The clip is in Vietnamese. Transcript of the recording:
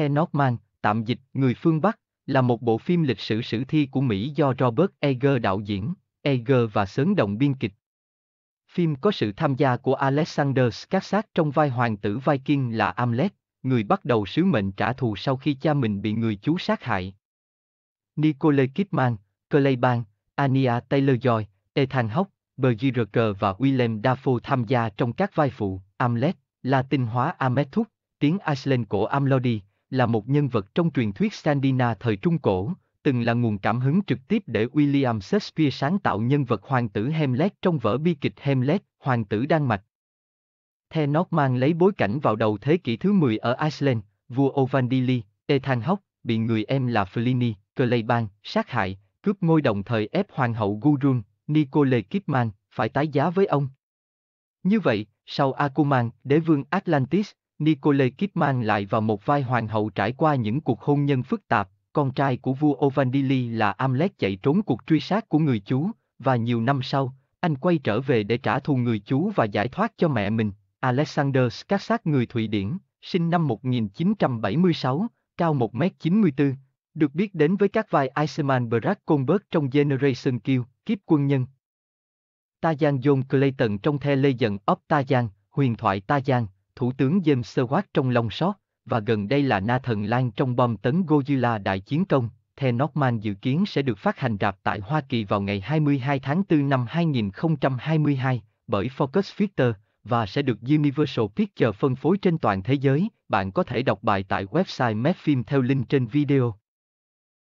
The Northman, tạm dịch Người phương Bắc, là một bộ phim lịch sử sử thi của Mỹ do Robert Eger đạo diễn, Eger và Sớn Động biên kịch. Phim có sự tham gia của Alexander Skarsgård trong vai hoàng tử Viking là Amlet, người bắt đầu sứ mệnh trả thù sau khi cha mình bị người chú sát hại. Nicole Kidman, Clay Bank, Ania Taylor-Joy, Ethan Hawke, Bergerker và William Dafoe tham gia trong các vai phụ, Amlet, Latin hóa Amethus, tiếng Iceland của Amlodi, là một nhân vật trong truyền thuyết Sandina thời Trung Cổ, từng là nguồn cảm hứng trực tiếp để William Shakespeare sáng tạo nhân vật hoàng tử Hamlet trong vở bi kịch Hamlet, Hoàng tử Đan Mạch. The Northman lấy bối cảnh vào đầu thế kỷ thứ 10 ở Iceland, vua Ovandili, Ethan Hawke, bị người em là Flini, Clayban, sát hại, cướp ngôi đồng thời ép hoàng hậu Gurun, Nicole Kidman, phải tái giá với ông. Như vậy, sau Akuman, đế vương Atlantis, Nicole Kidman lại vào một vai hoàng hậu trải qua những cuộc hôn nhân phức tạp, con trai của vua Ovandili là Amlet chạy trốn cuộc truy sát của người chú, và nhiều năm sau, anh quay trở về để trả thù người chú và giải thoát cho mẹ mình, Alexander Skasak người Thụy Điển, sinh năm 1976, cao 1m94, được biết đến với các vai Iceman Barack Goldberg trong Generation Kill, Kiếp Quân Nhân. Tajan John Clayton trong The Legend of Tajan, huyền thoại Tajan, Thủ tướng James Seward trong lòng sót, và gần đây là Na Thần Lan trong bom tấn Godzilla đại chiến công, The Northman dự kiến sẽ được phát hành rạp tại Hoa Kỳ vào ngày 22 tháng 4 năm 2022 bởi Focus Feature và sẽ được Universal Pictures phân phối trên toàn thế giới. Bạn có thể đọc bài tại website Medfilm theo link trên video.